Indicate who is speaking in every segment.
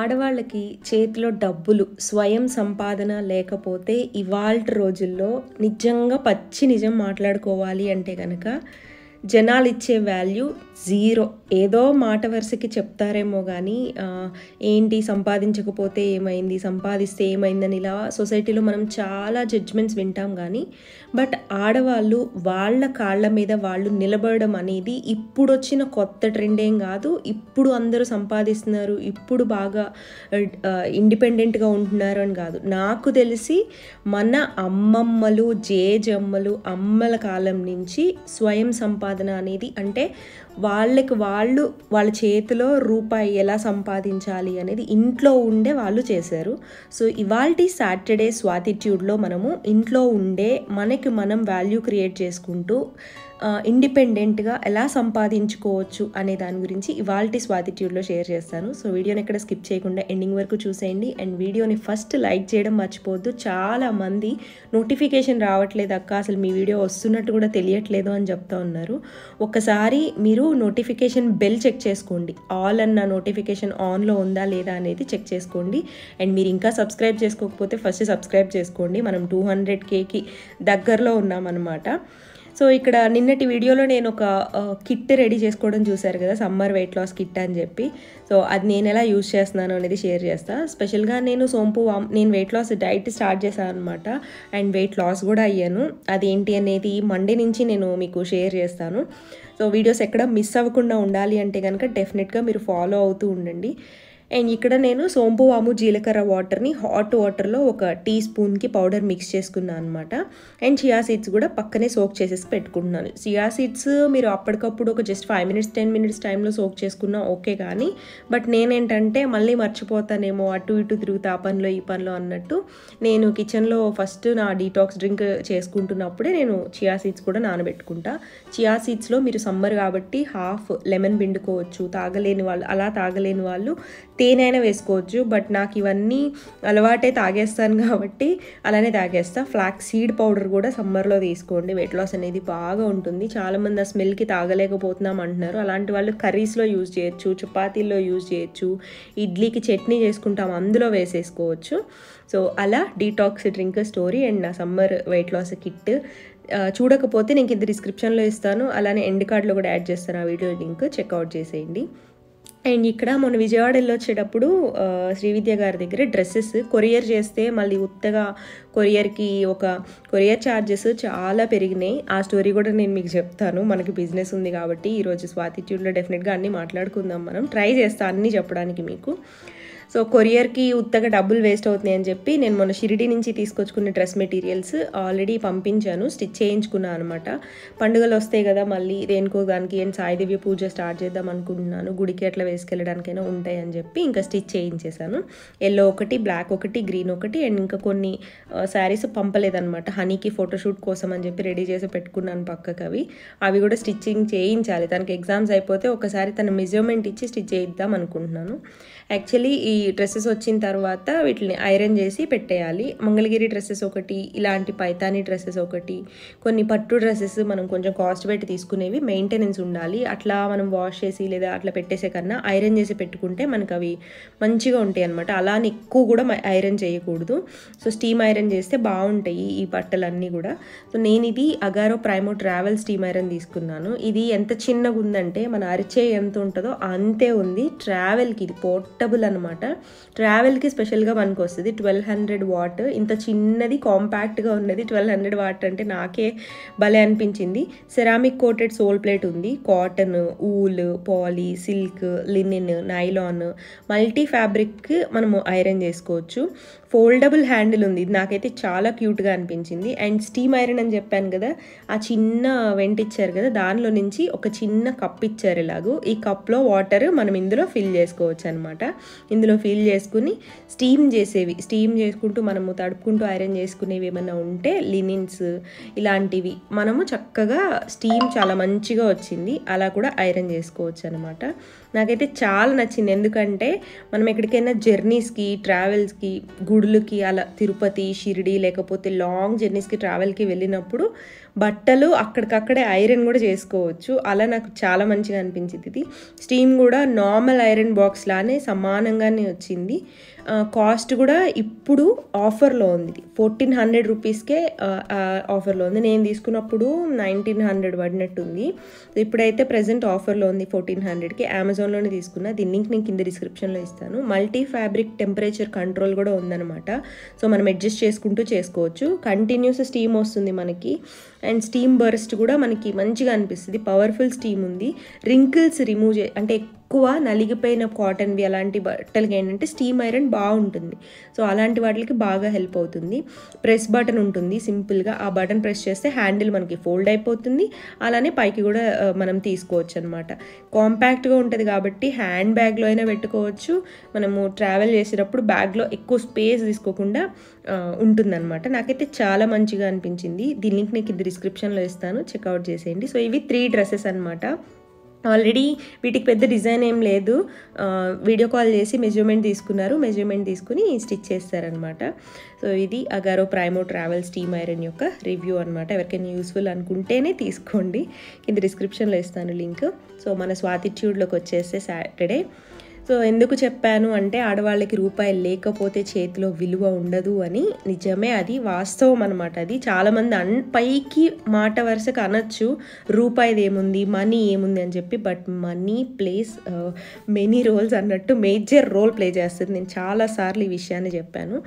Speaker 1: ఆడవాళ్ళకి చేతిలో డబ్బులు స్వయం సంపాదన లేకపోతే ఇవాళ రోజుల్లో నిజంగా పచ్చి నిజం మాట్లాడుకోవాలి అంటే కనుక జనాలు ఇచ్చే వాల్యూ జీరో ఏదో మాట వరుసకి చెప్తారేమో కానీ ఏంటి సంపాదించకపోతే ఏమైంది సంపాదిస్తే ఏమైందని ఇలా సొసైటీలో మనం చాలా జడ్జ్మెంట్స్ వింటాం కానీ బట్ ఆడవాళ్ళు వాళ్ళ కాళ్ళ మీద వాళ్ళు నిలబడడం అనేది ఇప్పుడు వచ్చిన కొత్త ట్రెండ్ ఏం కాదు ఇప్పుడు అందరూ సంపాదిస్తున్నారు ఇప్పుడు బాగా ఇండిపెండెంట్గా ఉంటున్నారు అని కాదు నాకు తెలిసి మన అమ్మమ్మలు జేజమ్మలు అమ్మల కాలం నుంచి స్వయం సంపాదన అనేది అంటే వాళ్ళకి వాళ్ళు వాళ్ళ చేతిలో రూపాయి ఎలా సంపాదించాలి అనేది ఇంట్లో ఉండే వాళ్ళు చేశారు సో ఇవాల్టి సాటర్డే స్వాతిట్యూడ్లో మనము ఇంట్లో ఉండే మనకి మనం వాల్యూ క్రియేట్ చేసుకుంటూ ఇండిపెండెంట్గా ఎలా సంపాదించుకోవచ్చు అనే దాని గురించి ఇవాల్టి స్వాతిట్యూడ్లో షేర్ చేస్తాను సో వీడియోని ఎక్కడ స్కిప్ చేయకుండా ఎండింగ్ వరకు చూసేయండి అండ్ వీడియోని ఫస్ట్ లైక్ చేయడం మర్చిపోవద్దు చాలామంది నోటిఫికేషన్ రావట్లేదు అక్క అసలు మీ వీడియో వస్తున్నట్టు కూడా తెలియట్లేదు అని చెప్తా ఉన్నారు ఒకసారి మీరు నోటిఫికేషన్ బెల్ చెక్ చేసుకోండి ఆల్ అన్న నోటిఫికేషన్ ఆన్లో ఉందా లేదా అనేది చెక్ చేసుకోండి అండ్ మీరు ఇంకా సబ్స్క్రైబ్ చేసుకోకపోతే ఫస్ట్ సబ్స్క్రైబ్ చేసుకోండి మనం టూ హండ్రెడ్ కేకి దగ్గరలో ఉన్నామన్నమాట సో ఇక్కడ నిన్నటి వీడియోలో నేను ఒక కిట్ రెడీ చేసుకోవడం చూశారు కదా సమ్మర్ వెయిట్ లాస్ కిట్ అని చెప్పి సో అది నేను ఎలా యూజ్ చేస్తున్నాను అనేది షేర్ చేస్తాను స్పెషల్గా నేను సోంపు నేను వెయిట్ లాస్ డైట్ స్టార్ట్ చేశాను అనమాట అండ్ వెయిట్ లాస్ కూడా అయ్యాను అదేంటి అనేది మండే నుంచి నేను మీకు షేర్ చేస్తాను సో వీడియోస్ ఎక్కడ మిస్ అవ్వకుండా ఉండాలి అంటే కనుక డెఫినెట్గా మీరు ఫాలో అవుతూ ఉండండి అండ్ ఇక్కడ నేను సోంపు వాము జీలకర్ర వాటర్ని హాట్ వాటర్లో ఒక టీ స్పూన్కి పౌడర్ మిక్స్ చేసుకున్నాను అనమాట అండ్ చియా సీడ్స్ కూడా పక్కనే సోక్ చేసేసి పెట్టుకుంటున్నాను చియా సీడ్స్ మీరు అప్పటికప్పుడు ఒక just five minutes ten minutes టైంలో సోక్ చేసుకున్నా ఓకే కానీ బట్ నేనేంటంటే మళ్ళీ మర్చిపోతానేమో అటు ఇటు తిరుగుతా పనిలో ఈ పనిలో అన్నట్టు నేను కిచెన్లో ఫస్ట్ నా డీటాక్స్ డ్రింక్ చేసుకుంటున్నప్పుడే నేను చియా సీడ్స్ కూడా నానబెట్టుకుంటా చియా సీడ్స్లో మీరు సమ్మర్ కాబట్టి హాఫ్ లెమన్ పిండుకోవచ్చు తాగలేని వాళ్ళు అలా తాగలేని వాళ్ళు తేనైనా వేసుకోవచ్చు బట్ నాకు ఇవన్నీ అలవాటే తాగేస్తాను కాబట్టి అలానే తాగేస్తా ఫ్లాక్ సీడ్ పౌడర్ కూడా సమ్మర్లో తీసుకోండి వెయిట్ లాస్ అనేది బాగా ఉంటుంది చాలామంది ఆ స్మెల్కి తాగలేకపోతున్నాం అంటున్నారు అలాంటి వాళ్ళు కర్రీస్లో యూజ్ చేయొచ్చు చపాతీల్లో యూజ్ చేయొచ్చు ఇడ్లీకి చట్నీ చేసుకుంటాం అందులో వేసేసుకోవచ్చు సో అలా డీటాక్స్ డ్రింక్ స్టోరీ అండ్ నా సమ్మర్ వెయిట్ లాస్ కిట్ చూడకపోతే నేను ఇంత డిస్క్రిప్షన్లో ఇస్తాను అలానే ఎండ్ కార్డ్లో కూడా యాడ్ చేస్తాను ఆ వీడియో లింక్ చెక్అవుట్ చేసేయండి అండ్ ఇక్కడ మొన్న విజయవాడ వచ్చేటప్పుడు శ్రీవిద్య గారి దగ్గర డ్రెస్సెస్ కొరియర్ చేస్తే మళ్ళీ ఉత్తగా కొరియర్కి ఒక కొరియర్ ఛార్జెస్ చాలా పెరిగినాయి ఆ స్టోరీ కూడా నేను మీకు చెప్తాను మనకి బిజినెస్ ఉంది కాబట్టి ఈరోజు స్వాతిట్యూడ్లో డెఫినెట్గా అన్నీ మాట్లాడుకుందాం మనం ట్రై చేస్తాను అన్నీ చెప్పడానికి మీకు సో కొరియర్కి ఉత్తగా డబ్బులు వేస్ట్ అవుతున్నాయి అని చెప్పి నేను మొన్న షిరిడి నుంచి తీసుకొచ్చుకున్న డ్రెస్ మెటీరియల్స్ ఆల్రెడీ పంపించాను స్టిచ్ చేయించుకున్నాను అనమాట పండుగలు వస్తాయి కదా మళ్ళీ రేణుకోదానికి ఏం సాయిదేవి పూజ స్టార్ట్ చేద్దాం అనుకుంటున్నాను గుడికి అట్లా వేసుకెళ్ళడానికైనా ఉంటాయి అని చెప్పి ఇంకా స్టిచ్ చేయించేశాను ఎల్లో ఒకటి బ్లాక్ ఒకటి గ్రీన్ ఒకటి అండ్ ఇంకా కొన్ని శారీస్ పంపలేదనమాట హనీకి ఫోటోషూట్ కోసం అని చెప్పి రెడీ చేసి పెట్టుకున్నాను పక్కకు అవి అవి కూడా స్టిచ్చింగ్ చేయించాలి తనకి ఎగ్జామ్స్ అయిపోతే ఒకసారి తన మెజర్మెంట్ ఇచ్చి స్టిచ్ చేయిద్దాం అనుకుంటున్నాను యాక్చువల్లీ ఈ డ్రెస్సెస్ వచ్చిన తర్వాత వీటిని ఐరన్ చేసి పెట్టేయాలి మంగళగిరి డ్రెస్సెస్ ఒకటి ఇలాంటి పైతాని డ్రెస్సెస్ ఒకటి కొన్ని పట్టు డ్రెస్సెస్ మనం కొంచెం కాస్ట్ పెట్టి తీసుకునేవి మెయింటెనెన్స్ ఉండాలి అట్లా మనం వాష్ చేసి లేదా అట్లా పెట్టేసే కన్నా ఐరన్ చేసి పెట్టుకుంటే మనకు అవి మంచిగా ఉంటాయి అనమాట అలానే ఎక్కువ కూడా ఐరన్ చేయకూడదు సో స్టీమ్ ఐరన్ చేస్తే బాగుంటాయి ఈ బట్టలన్నీ కూడా సో నేను ఇది Agaro Primo travel steam iron తీసుకున్నాను ఇది ఎంత చిన్నగా ఉందంటే మన అరిచే ఎంత ఉంటుందో అంతే ఉంది ట్రావెల్కి ఇది పోర్ట్ పోర్టబుల్ అనమాట ట్రావెల్కి స్పెషల్గా మనకు వస్తుంది ట్వెల్వ్ హండ్రెడ్ వాట్ ఇంత చిన్నది కాంపాక్ట్గా ఉన్నది ట్వెల్వ్ హండ్రెడ్ వాట్ అంటే నాకే భలే అనిపించింది సెరామిక్ కోటెడ్ సోల్ ప్లేట్ ఉంది cotton wool poly silk linen nylon multi fabric మనము ఐరన్ చేసుకోవచ్చు ఫోల్డబుల్ హ్యాండిల్ ఉంది ఇది నాకైతే చాలా క్యూట్గా అనిపించింది అండ్ స్టీమ్ ఐరన్ అని చెప్పాను కదా ఆ చిన్న వెంట ఇచ్చారు కదా దానిలో నుంచి ఒక చిన్న కప్ ఇచ్చారు ఇలాగూ ఈ కప్లో వాటర్ మనం ఇందులో ఫిల్ చేసుకోవచ్చు అనమాట ఇందులో ఫిల్ చేసుకుని స్టీమ్ చేసేవి స్టీమ్ చేసుకుంటూ మనము తడుపుకుంటూ ఐరన్ చేసుకునేవి ఏమైనా ఉంటే లినిన్స్ ఇలాంటివి మనము చక్కగా స్టీమ్ చాలా మంచిగా వచ్చింది అలా కూడా ఐరన్ చేసుకోవచ్చు అనమాట నాకైతే చాలా నచ్చింది ఎందుకంటే మనం ఎక్కడికైనా జర్నీస్కి ట్రావెల్స్కి గుడ్ గుడులకి అలా తిరుపతి షిరిడి లేకపోతే లాంగ్ జర్నీస్కి ట్రావెల్కి వెళ్ళినప్పుడు బట్టలు అక్కడికక్కడే ఐరన్ కూడా చేసుకోవచ్చు అలా నాకు చాలా మంచిగా అనిపించింది ఇది స్టీమ్ కూడా నార్మల్ ఐరన్ బాక్స్ లానే సమానంగానే వచ్చింది కాస్ట్ కూడా ఇప్పుడు ఆఫర్లో ఉంది ఫోర్టీన్ హండ్రెడ్ రూపీస్కే ఆఫర్లో ఉంది నేను తీసుకున్నప్పుడు నైన్టీన్ హండ్రెడ్ పడినట్టుంది ఇప్పుడైతే ప్రజెంట్ ఆఫర్లో ఉంది ఫోర్టీన్ హండ్రెడ్కి అమెజాన్లోనే తీసుకున్నా దీని లింక్ నేను కింద డిస్క్రిప్షన్లో ఇస్తాను మల్టీ ఫ్యాబ్రిక్ టెంపరేచర్ కంట్రోల్ కూడా ఉందన్నమాట సో మనం అడ్జస్ట్ చేసుకుంటూ చేసుకోవచ్చు కంటిన్యూస్ స్టీమ్ వస్తుంది మనకి అండ్ స్టీమ్ బర్స్ట్ కూడా మనకి మంచిగా అనిపిస్తుంది పవర్ఫుల్ స్టీమ్ ఉంది రింకిల్స్ రిమూవ్ చే అంటే ఎక్కువ నలిగిపోయిన కాటన్వి అలాంటి బట్టలకి ఏంటంటే స్టీమ్ ఐరన్ బాగుంటుంది సో అలాంటి వాటికి బాగా హెల్ప్ అవుతుంది ప్రెస్ బటన్ ఉంటుంది సింపుల్గా ఆ బటన్ ప్రెస్ చేస్తే హ్యాండిల్ మనకి ఫోల్డ్ అయిపోతుంది అలానే పైకి కూడా మనం తీసుకోవచ్చు అనమాట కాంపాక్ట్గా ఉంటుంది కాబట్టి హ్యాండ్ బ్యాగ్లో అయినా పెట్టుకోవచ్చు మనము ట్రావెల్ చేసేటప్పుడు బ్యాగ్లో ఎక్కువ స్పేస్ తీసుకోకుండా ఉంటుందన్నమాట నాకైతే చాలా మంచిగా అనిపించింది దీని లింక్ నీకు ఇద్దరు డిస్క్రిప్షన్లో ఇస్తాను చెక్అవుట్ చేసేయండి సో ఇవి త్రీ డ్రెస్సెస్ అనమాట ఆల్రెడీ వీటికి పెద్ద డిజైన్ ఏం లేదు వీడియో కాల్ చేసి మెజర్మెంట్ తీసుకున్నారు మెజర్మెంట్ తీసుకుని స్టిచ్ చేస్తారనమాట సో ఇది Agaro Primo travels team iron యొక్క రివ్యూ అనమాట ఎవరికైనా యూస్ఫుల్ అనుకుంటేనే తీసుకోండి కింద డిస్క్రిప్షన్లో ఇస్తాను లింక్ సో మన స్వాతిట్యూడ్లోకి వచ్చేస్తే సాటర్డే సో ఎందుకు చెప్పాను అంటే ఆడవాళ్ళకి రూపాయి లేకపోతే చేతిలో విలువ ఉండదు అని నిజమే అది వాస్తవం అనమాట అది చాలామంది అన్ పైకి మాట వరుసకు అనొచ్చు రూపాయిది ఏముంది మనీ ఏముంది అని చెప్పి but money plays many roles అన్నట్టు మేజర్ రోల్ ప్లే చేస్తుంది నేను చాలాసార్లు ఈ విషయాన్ని చెప్పాను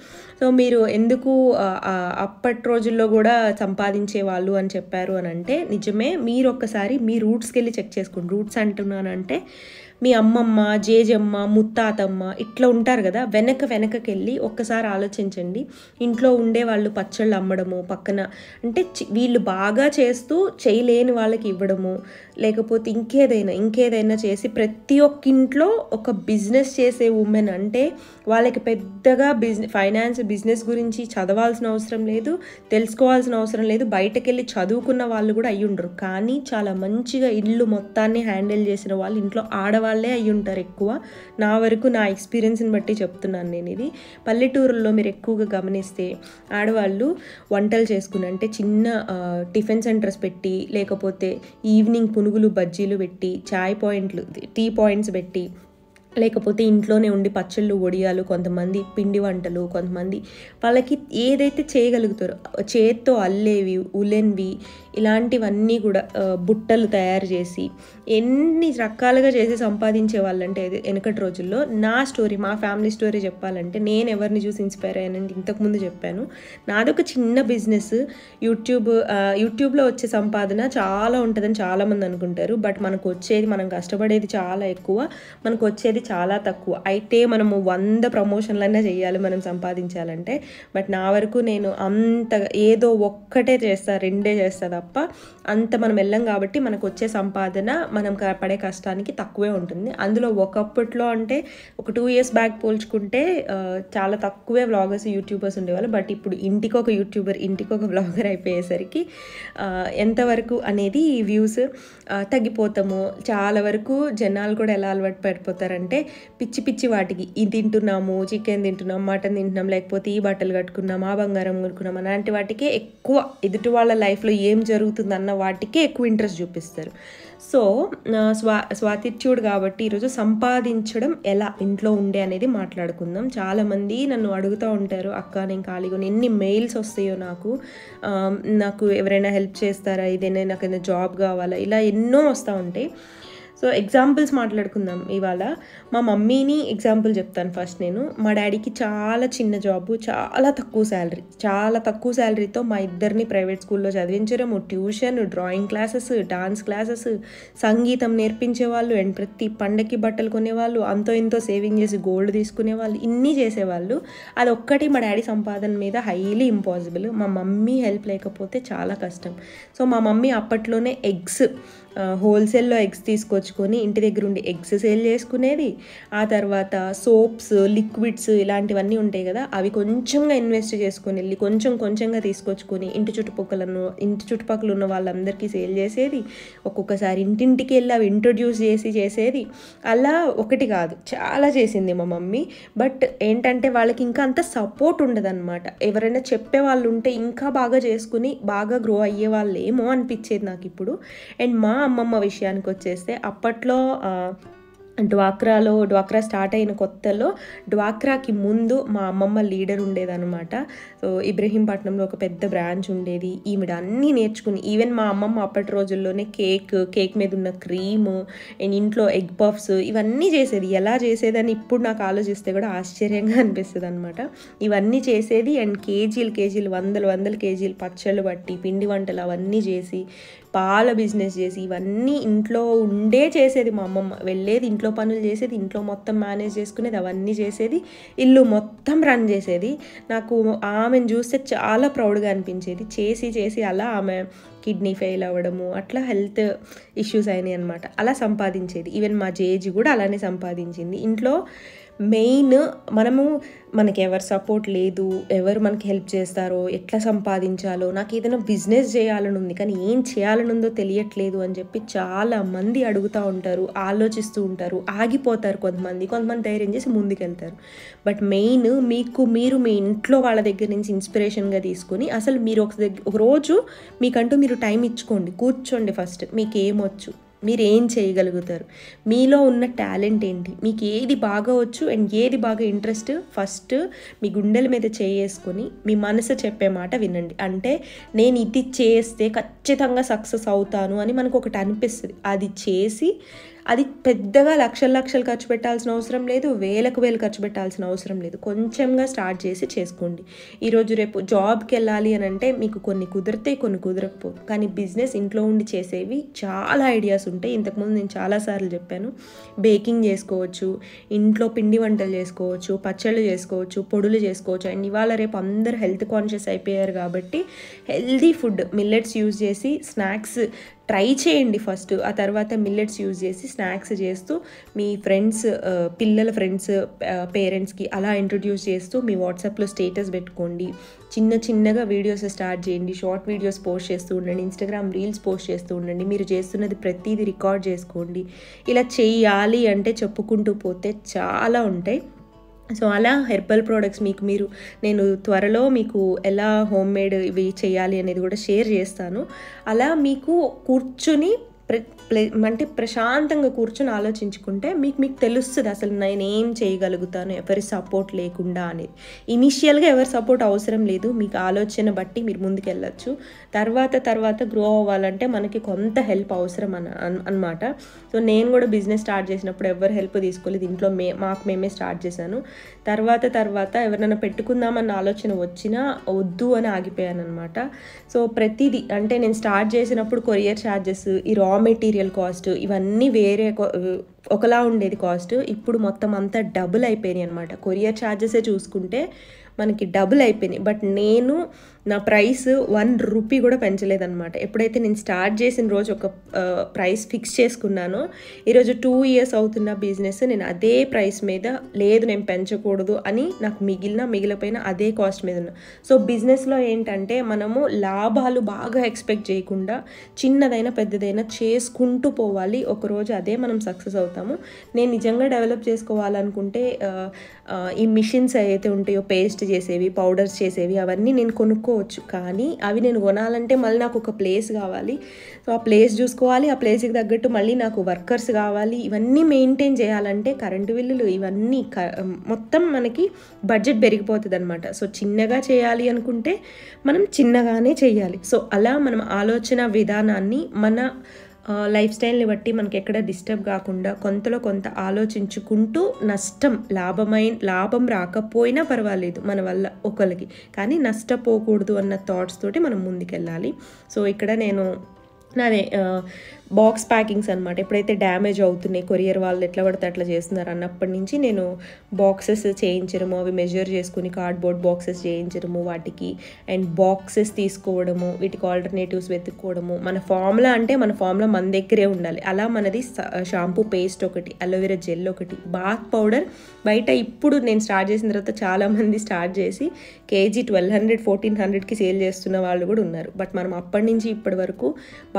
Speaker 1: సో మీరు ఎందుకు అప్పటి రోజుల్లో కూడా సంపాదించే వాళ్ళు అని చెప్పారు అని అంటే నిజమే మీరు ఒక్కసారి మీ రూట్స్కి వెళ్ళి చెక్ చేసుకోండి రూట్స్ అంటున్నానంటే మీ అమ్మమ్మ జేజమ్మ ముత్తాతమ్మ ఇట్లా ఉంటారు కదా వెనక వెనకకి వెళ్ళి ఒక్కసారి ఆలోచించండి ఇంట్లో ఉండే వాళ్ళు పచ్చళ్ళు అమ్మడము పక్కన అంటే వీళ్ళు బాగా చేస్తూ చేయలేని వాళ్ళకి ఇవ్వడము లేకపోతే ఇంకేదైనా ఇంకేదైనా చేసి ప్రతి ఒక్క ఇంట్లో ఒక బిజినెస్ చేసే ఉమెన్ అంటే వాళ్ళకి పెద్దగా బిజినెస్ ఫైనాన్స్ బిజినెస్ గురించి చదవాల్సిన అవసరం లేదు తెలుసుకోవాల్సిన అవసరం లేదు బయటకెళ్ళి చదువుకున్న వాళ్ళు కూడా అయ్యుండరు కానీ చాలా మంచిగా ఇల్లు మొత్తాన్ని హ్యాండిల్ చేసిన వాళ్ళు ఇంట్లో ఆడవాళ్ళు వాళ్ళే అయి ఉంటారు ఎక్కువ నా వరకు నా ఎక్స్పీరియన్స్ని బట్టి చెప్తున్నాను నేను ఇది పల్లెటూరుల్లో మీరు ఎక్కువగా గమనిస్తే ఆడవాళ్ళు వంటలు చేసుకుని అంటే చిన్న టిఫిన్ సెంటర్స్ పెట్టి లేకపోతే ఈవినింగ్ పునుగులు బజ్జీలు పెట్టి చాయ్ పాయింట్లు టీ పాయింట్స్ పెట్టి లేకపోతే ఇంట్లోనే ఉండి పచ్చళ్ళు ఒడియాలు కొంతమంది పిండి వంటలు కొంతమంది వాళ్ళకి ఏదైతే చేయగలుగుతారో చేత్తో అల్లేవి ఉలెన్వి ఇలాంటివన్నీ కూడా బుట్టలు తయారు చేసి ఎన్ని రకాలుగా చేసి సంపాదించే వాళ్ళంటే వెనకటి రోజుల్లో నా స్టోరీ మా ఫ్యామిలీ స్టోరీ చెప్పాలంటే నేను ఎవరిని చూసి ఇన్స్పైర్ అయ్యానంటే ఇంతకుముందు చెప్పాను నాదొక చిన్న బిజినెస్ యూట్యూబ్ యూట్యూబ్లో వచ్చే సంపాదన చాలా ఉంటుందని చాలామంది అనుకుంటారు బట్ మనకు వచ్చేది మనం కష్టపడేది చాలా ఎక్కువ మనకు వచ్చేది చాలా తక్కువ అయితే మనము వంద ప్రమోషన్లైనా చేయాలి మనం సంపాదించాలంటే బట్ నా వరకు నేను అంత ఏదో ఒక్కటే చేస్తా రెండే చేస్తా తప్ప అంత మనం వెళ్ళం కాబట్టి మనకు వచ్చే సంపాదన మనం పడే కష్టానికి తక్కువే ఉంటుంది అందులో ఒకప్పట్లో అంటే ఒక టూ ఇయర్స్ బ్యాక్ పోల్చుకుంటే చాలా తక్కువే వ్లాగర్స్ యూట్యూబర్స్ ఉండేవాళ్ళు బట్ ఇప్పుడు ఇంటికి ఒక యూట్యూబర్ ఇంటికి ఒక వ్లాగర్ అయిపోయేసరికి ఎంతవరకు అనేది వ్యూస్ తగ్గిపోతాము చాలా వరకు జనాలు కూడా ఎలా అలవాటు పడిపోతారంటే పిచ్చి పిచ్చి వాటికి ఇది తింటున్నాము చికెన్ తింటున్నాం మటన్ తింటున్నాం లేకపోతే ఈ బట్టలు కట్టుకున్నాం ఆ బంగారం కొనుక్కున్నాం అలాంటి వాటికే ఎక్కువ ఎదుటి వాళ్ళ లైఫ్లో ఏం జరుగుతుంది జరుగుతుందన్న వాటికే ఎక్కువ ఇంట్రెస్ట్ చూపిస్తారు సో స్వా స్వాతిథ్యుడు కాబట్టి ఈరోజు సంపాదించడం ఎలా ఇంట్లో ఉండే అనేది మాట్లాడుకుందాం చాలామంది నన్ను అడుగుతూ ఉంటారు అక్క నేను ఖాళీగా ఎన్ని మెయిల్స్ వస్తాయో నాకు నాకు ఎవరైనా హెల్ప్ చేస్తారా ఇదేనా నాకు ఏదైనా జాబ్ కావాలా ఇలా ఎన్నో వస్తూ ఉంటాయి సో ఎగ్జాంపుల్స్ మాట్లాడుకుందాం ఇవాళ మా మమ్మీని ఎగ్జాంపుల్ చెప్తాను ఫస్ట్ నేను మా డాడీకి చాలా చిన్న జాబు చాలా తక్కువ శాలరీ చాలా తక్కువ శాలరీతో మా ఇద్దరిని ప్రైవేట్ స్కూల్లో చదివించడము tuition drawing classes dance classes సంగీతం వాళ్ళు అండ్ ప్రతి పండక్కి బట్టలు కొనేవాళ్ళు అంతో ఇంతో సేవింగ్ చేసి గోల్డ్ తీసుకునేవాళ్ళు ఇన్ని చేసేవాళ్ళు అది ఒక్కటి మా డాడీ సంపాదన మీద హైలీ ఇంపాసిబుల్ మా మమ్మీ హెల్ప్ లేకపోతే చాలా కష్టం సో మా మమ్మీ అప్పట్లోనే ఎగ్స్ హోల్సేల్లో ఎగ్స్ తీసుకొచ్చుకొని ఇంటి దగ్గర ఉండి ఎగ్స్ సేల్ చేసుకునేది ఆ తర్వాత సోప్స్ లిక్విడ్స్ ఇలాంటివన్నీ ఉంటాయి కదా అవి కొంచెంగా ఇన్వెస్ట్ చేసుకుని వెళ్ళి కొంచెం కొంచెంగా తీసుకొచ్చుకొని ఇంటి చుట్టుపక్కలను ఇంటి చుట్టుపక్కల ఉన్న వాళ్ళందరికీ సేల్ చేసేది ఒక్కొక్కసారి ఇంటింటికి వెళ్ళి అవి ఇంట్రొడ్యూస్ చేసి చేసేది అలా ఒకటి కాదు చాలా చేసింది మా మమ్మీ బట్ ఏంటంటే వాళ్ళకి ఇంకా అంత సపోర్ట్ ఉండదన్నమాట ఎవరైనా చెప్పే వాళ్ళు ఉంటే ఇంకా బాగా చేసుకుని బాగా గ్రో అయ్యే వాళ్ళు ఏమో అనిపించేది నాకు ఇప్పుడు అండ్ మా అమ్మమ్మ విషయానికి వచ్చేస్తే అప్పట్లో డ్వాక్రాలో డ్వాక్రా స్టార్ట్ అయిన కొత్తలో డ్వాక్రాకి ముందు మా అమ్మమ్మ లీడర్ ఉండేదనమాట సో ఇబ్రహీంపట్నంలో ఒక పెద్ద బ్రాంచ్ ఉండేది ఈవిడ అన్నీ నేర్చుకుని ఈవెన్ మా అమ్మమ్మ అప్పటి రోజుల్లోనే కేక్ కేక్ మీద ఉన్న క్రీము అండ్ ఇంట్లో ఎగ్ పఫ్స్ ఇవన్నీ చేసేది ఎలా చేసేదని ఇప్పుడు నాకు ఆలోచిస్తే కూడా ఆశ్చర్యంగా అనిపిస్తుంది అనమాట ఇవన్నీ చేసేది అండ్ కేజీలు కేజీలు వందలు వందల కేజీలు పచ్చళ్ళు పట్టి పిండి వంటలు అవన్నీ చేసి పాల బిజినెస్ చేసి ఇవన్నీ ఇంట్లో ఉండే చేసేది మా అమ్మమ్మ వెళ్ళేది ఇంట్లో పనులు చేసేది ఇంట్లో మొత్తం మేనేజ్ చేసుకునేది అవన్నీ చేసేది ఇల్లు మొత్తం రన్ చేసేది నాకు ఆమెను చూస్తే చాలా ప్రౌడ్గా అనిపించేది చేసి చేసి అలా ఆమె కిడ్నీ ఫెయిల్ అవ్వడము అట్లా హెల్త్ ఇష్యూస్ అయినాయి అనమాట అలా సంపాదించేది ఈవెన్ మా జేజీ కూడా అలానే సంపాదించింది ఇంట్లో మెయిన్ మనము మనకి ఎవరు సపోర్ట్ లేదు ఎవరు మనకి హెల్ప్ చేస్తారో ఎట్లా సంపాదించాలో నాకు ఏదైనా బిజినెస్ చేయాలని ఉంది కానీ ఏం చేయాలని ఉందో తెలియట్లేదు అని చెప్పి చాలా మంది అడుగుతూ ఉంటారు ఆలోచిస్తూ ఉంటారు ఆగిపోతారు కొంతమంది కొంతమంది ధైర్యం చేసి ముందుకెళ్తారు బట్ మెయిన్ మీకు మీరు మీ ఇంట్లో వాళ్ళ దగ్గర నుంచి ఇన్స్పిరేషన్గా తీసుకొని అసలు మీరు ఒక దగ్గర ఒక రోజు మీకంటూ మీరు టైం ఇచ్చుకోండి కూర్చోండి ఫస్ట్ మీకు ఏమొచ్చు మీరు ఏం చేయగలుగుతారు మీలో ఉన్న టాలెంట్ ఏంటి మీకు ఏది బాగా వచ్చు అండ్ ఏది బాగా ఇంట్రెస్ట్ ఫస్ట్ మీ గుండెల మీద చేసుకొని మీ మనసు చెప్పే మాట వినండి అంటే నేను ఇది చేస్తే ఖచ్చితంగా సక్సెస్ అవుతాను అని మనకు ఒకటి అనిపిస్తుంది అది చేసి అది పెద్దగా లక్షల లక్షలు ఖర్చు పెట్టాల్సిన అవసరం లేదు వేలకు వేలు ఖర్చు పెట్టాల్సిన అవసరం లేదు కొంచెంగా స్టార్ట్ చేసి చేసుకోండి ఈరోజు రేపు జాబ్కి వెళ్ళాలి అని అంటే మీకు కొన్ని కుదిరితే కొన్ని కుదరకపో కానీ బిజినెస్ ఇంట్లో ఉండి చేసేవి చాలా ఐడియాస్ ఉంటాయి ఇంతకుముందు నేను చాలాసార్లు చెప్పాను బేకింగ్ చేసుకోవచ్చు ఇంట్లో పిండి వంటలు చేసుకోవచ్చు పచ్చళ్ళు చేసుకోవచ్చు పొడులు చేసుకోవచ్చు అండ్ ఇవాళ రేపు అందరు హెల్త్ కాన్షియస్ అయిపోయారు కాబట్టి హెల్దీ ఫుడ్ మిల్లెట్స్ యూజ్ చేసి స్నాక్స్ ట్రై చేయండి ఫస్ట్ ఆ తర్వాత మిల్లెట్స్ యూజ్ చేసి స్నాక్స్ చేస్తూ మీ ఫ్రెండ్స్ పిల్లల ఫ్రెండ్స్ పేరెంట్స్కి అలా ఇంట్రొడ్యూస్ చేస్తూ మీ వాట్సాప్లో స్టేటస్ పెట్టుకోండి చిన్న చిన్నగా వీడియోస్ స్టార్ట్ చేయండి షార్ట్ వీడియోస్ పోస్ట్ చేస్తూ ఉండండి ఇన్స్టాగ్రామ్ రీల్స్ పోస్ట్ చేస్తూ ఉండండి మీరు చేస్తున్నది ప్రతిదీ రికార్డ్ చేసుకోండి ఇలా చేయాలి అంటే చెప్పుకుంటూ పోతే చాలా ఉంటాయి సో అలా హెర్బల్ ప్రోడక్ట్స్ మీకు మీరు నేను త్వరలో మీకు ఎలా హోమ్ మేడ్ ఇవి చేయాలి అనేది కూడా షేర్ చేస్తాను అలా మీకు కూర్చుని అంటే ప్రశాంతంగా కూర్చొని ఆలోచించుకుంటే మీకు మీకు తెలుస్తుంది అసలు నేను ఏం చేయగలుగుతాను ఎవరి సపోర్ట్ లేకుండా అనేది ఇనీషియల్గా ఎవరి సపోర్ట్ అవసరం లేదు మీకు ఆలోచన బట్టి మీరు ముందుకెళ్ళచ్చు తర్వాత తర్వాత గ్రో అవ్వాలంటే మనకి కొంత హెల్ప్ అవసరం అన అనమాట సో నేను కూడా బిజినెస్ స్టార్ట్ చేసినప్పుడు ఎవరు హెల్ప్ తీసుకోలేదు ఇంట్లో మే మాకు మేమే స్టార్ట్ చేశాను తర్వాత తర్వాత ఎవరైనా పెట్టుకుందామన్న ఆలోచన వచ్చినా వద్దు అని ఆగిపోయాను అనమాట సో ప్రతిదీ అంటే నేను స్టార్ట్ చేసినప్పుడు కొరియర్ ఛార్జెస్ ఈ రా మెటీరియల్ కాస్ట్ ఇవన్నీ వేరే ఒకలా ఉండేది కాస్ట్ ఇప్పుడు మొత్తం అంతా డబుల్ అయిపోయినాయి అనమాట కొరియర్ ఛార్జెసే చూసుకుంటే మనకి డబుల్ అయిపోయినాయి బట్ నేను నా ప్రైస్ వన్ రూపీ కూడా పెంచలేదన్నమాట ఎప్పుడైతే నేను స్టార్ట్ చేసిన రోజు ఒక ప్రైస్ ఫిక్స్ చేసుకున్నానో ఈరోజు టూ ఇయర్స్ అవుతున్న బిజినెస్ నేను అదే ప్రైస్ మీద లేదు నేను పెంచకూడదు అని నాకు మిగిలిన మిగిలిపోయిన అదే కాస్ట్ మీద ఉన్నా సో బిజినెస్లో ఏంటంటే మనము లాభాలు బాగా ఎక్స్పెక్ట్ చేయకుండా చిన్నదైనా పెద్దదైనా చేసుకుంటూ పోవాలి ఒకరోజు అదే మనం సక్సెస్ అవుతాము నేను నిజంగా డెవలప్ చేసుకోవాలనుకుంటే ఈ మిషన్స్ ఏవైతే ఉంటాయో పేస్ట్ చేసేవి పౌడర్స్ చేసేవి అవన్నీ నేను కొనుక్కో కొనుక్కోవచ్చు కానీ అవి నేను కొనాలంటే మళ్ళీ నాకు ఒక ప్లేస్ కావాలి సో ఆ ప్లేస్ చూసుకోవాలి ఆ ప్లేస్కి తగ్గట్టు మళ్ళీ నాకు వర్కర్స్ కావాలి ఇవన్నీ మెయింటైన్ చేయాలంటే కరెంటు బిల్లులు ఇవన్నీ మొత్తం మనకి బడ్జెట్ పెరిగిపోతుంది అనమాట సో చిన్నగా చేయాలి అనుకుంటే మనం చిన్నగానే చేయాలి సో అలా మనం ఆలోచన విధానాన్ని మన లైఫ్ స్టైల్ని బట్టి మనకి ఎక్కడ డిస్టర్బ్ కాకుండా కొంతలో కొంత ఆలోచించుకుంటూ నష్టం లాభమైన లాభం రాకపోయినా పర్వాలేదు మన వల్ల ఒకరికి కానీ నష్టపోకూడదు అన్న థాట్స్ తోటి మనం ముందుకెళ్ళాలి సో ఇక్కడ నేను నాదే బాక్స్ ప్యాకింగ్స్ అనమాట ఎప్పుడైతే డ్యామేజ్ అవుతున్నాయి కొరియర్ వాళ్ళు ఎట్లా పడితే అట్లా చేస్తున్నారు అన్నప్పటి నుంచి నేను బాక్సెస్ చేయించడము అవి మెజర్ చేసుకుని కార్డ్బోర్డ్ బాక్సెస్ చేయించడము వాటికి అండ్ బాక్సెస్ తీసుకోవడము వీటికి ఆల్టర్నేటివ్స్ వెతుక్కోవడము మన ఫార్ములా అంటే మన ఫార్ములా మన దగ్గరే ఉండాలి అలా మనది షాంపూ పేస్ట్ ఒకటి అలోవెరా జెల్ ఒకటి బాత్ పౌడర్ బయట ఇప్పుడు నేను స్టార్ట్ చేసిన తర్వాత చాలామంది స్టార్ట్ చేసి కేజీ ట్వెల్వ్ హండ్రెడ్ ఫోర్టీన్ హండ్రెడ్కి సేల్ చేస్తున్న వాళ్ళు కూడా ఉన్నారు బట్ మనం అప్పటి నుంచి ఇప్పటి వరకు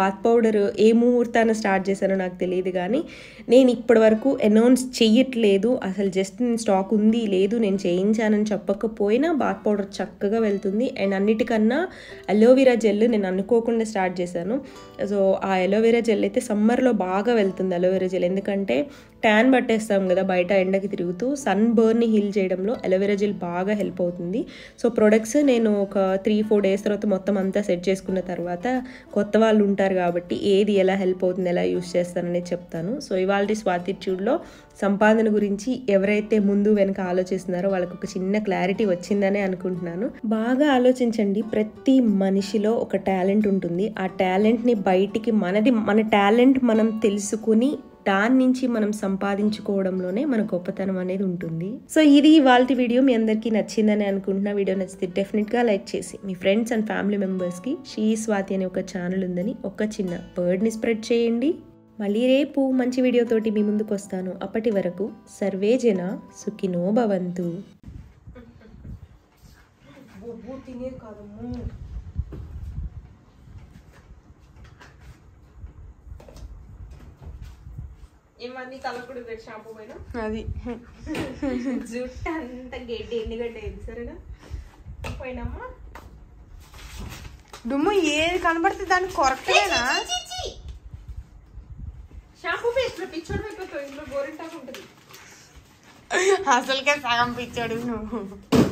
Speaker 1: బాత్ పౌడర్ ఏమూ ముహూర్తాన్ని స్టార్ట్ చేశానో నాకు తెలియదు కానీ నేను ఇప్పటి వరకు అనౌన్స్ చేయట్లేదు అసలు జస్ట్ నేను స్టాక్ ఉంది లేదు నేను చేయించానని చెప్పకపోయినా బాత్ పౌడర్ చక్కగా వెళ్తుంది అండ్ అన్నిటికన్నా అలోవెరా జెల్ నేను అనుకోకుండా స్టార్ట్ చేశాను సో ఆ అలోవెరా జెల్ అయితే సమ్మర్లో బాగా వెళ్తుంది అలోవెరా జెల్ ఎందుకంటే ట్యాన్ పట్టేస్తాం కదా బయట ఎండకి తిరుగుతూ సన్ బర్న్ని హీల్ చేయడంలో అలోవెరా జెల్ బాగా హెల్ప్ అవుతుంది సో ప్రొడక్ట్స్ నేను ఒక త్రీ ఫోర్ డేస్ తర్వాత మొత్తం అంతా సెట్ చేసుకున్న తర్వాత కొత్త వాళ్ళు ఉంటారు కాబట్టి ఏది ఎలా హెల్ప్ అవుతుంది ఎలా యూస్ చేస్తారని చెప్తాను సో ఇవాళ స్వాతిట్యూడ్లో సంపాదన గురించి ఎవరైతే ముందు వెనక ఆలోచిస్తున్నారో వాళ్ళకు ఒక చిన్న క్లారిటీ వచ్చిందనే అనుకుంటున్నాను బాగా ఆలోచించండి ప్రతి మనిషిలో ఒక టాలెంట్ ఉంటుంది ఆ టాలెంట్ని బయటికి మనది మన టాలెంట్ మనం తెలుసుకుని దాని నుంచి మనం సంపాదించుకోవడంలోనే మన గొప్పతనం అనేది ఉంటుంది సో ఇది ఇవాళ వీడియో మీ అందరికీ నచ్చిందని అనుకుంటున్నా వీడియో నచ్చితే డెఫినెట్గా లైక్ చేసి మీ ఫ్రెండ్స్ అండ్ ఫ్యామిలీ మెంబర్స్కి షీ స్వాతి అనే ఒక ఛానల్ ఉందని ఒక చిన్న వర్డ్ని స్ప్రెడ్ చేయండి మళ్ళీ రేపు మంచి వీడియోతోటి మీ ముందుకు వస్తాను అప్పటి వరకు సర్వే జన సుఖినో భవంతు మేమన్నీ కలకుడు పెట్టి షాంపూ పైన అది జుట్టు అంత గడ్డి ఎండుగడ్డ అయింది సరేనా పోయినమ్మా దుమ్ము ఏది కనబడితే దాన్ని కొరకేనా షాంపూ పేస్ట్ లో పిచ్చోడు పెట్టు ఇంట్లో గోరింటాకు ఉంటుంది అసలుకే సగం పిచ్చాడు నువ్వు